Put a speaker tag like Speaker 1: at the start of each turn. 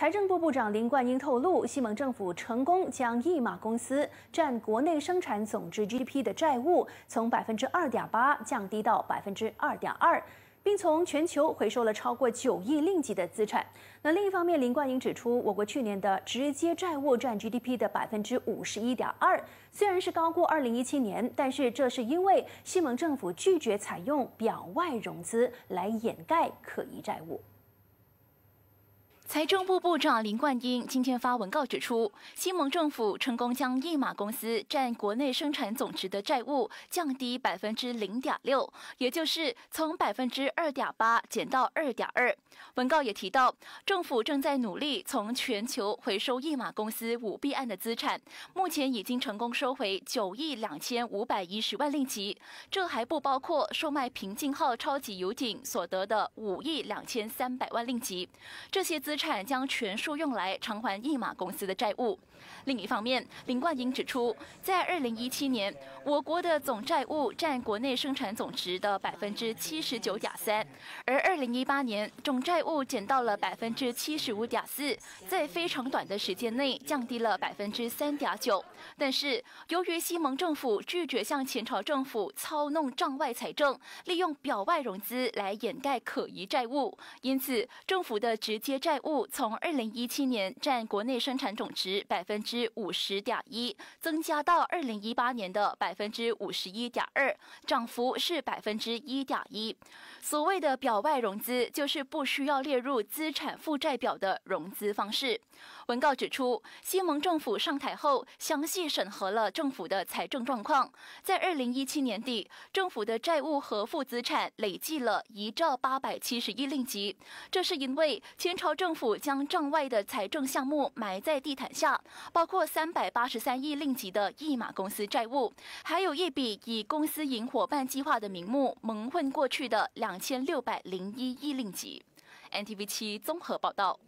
Speaker 1: 财政部部长林冠英透露，西蒙政府成功将一马公司占国内生产总值 GDP 的债务从百分之二点八降低到百分之二点二，并从全球回收了超过九亿令吉的资产。那另一方面，林冠英指出，我国去年的直接债务占 GDP 的百分之五十一点二，虽然是高过二零一七年，但是这是因为西蒙政府拒绝采用表外融资来掩盖可疑债务。
Speaker 2: 财政部部长林冠英今天发文告指出，西盟政府成功将一马公司占国内生产总值的债务降低百分之零点六，也就是从百分之二点八减到二点二。文告也提到，政府正在努力从全球回收一马公司舞弊案的资产，目前已经成功收回九亿两千五百一十万令吉，这还不包括售卖平静号超级游艇所得的五亿两千三百万令吉。这些资。将全数用来偿还一马公司的债务。另一方面，林冠英指出，在二零一七年，我国的总债务占国内生产总值的百分之七十九点三，而二零一八年总债务减到了百分之七十五点四，在非常短的时间内降低了百分之三点九。但是，由于西蒙政府拒绝向前朝政府操弄账外财政，利用表外融资来掩盖可疑债务，因此政府的直接债务。从二零一七年占国内生产总值百分之五十点一，增加到二零一八年的百分之五十一点二，涨幅是百分之一点一。所谓的表外融资，就是不需要列入资产负债表的融资方式。文告指出，西蒙政府上台后，详细审核了政府的财政状况。在二零一七年底，政府的债务和负资产累计了一兆八百七十亿令吉。这是因为前朝政府。府将账外的财政项目埋在地毯下，包括三百八十三亿令吉的一马公司债务，还有一笔以公司营伙伴计划的名目蒙混过去的两千六百零一亿令吉。NTV 七综合报道。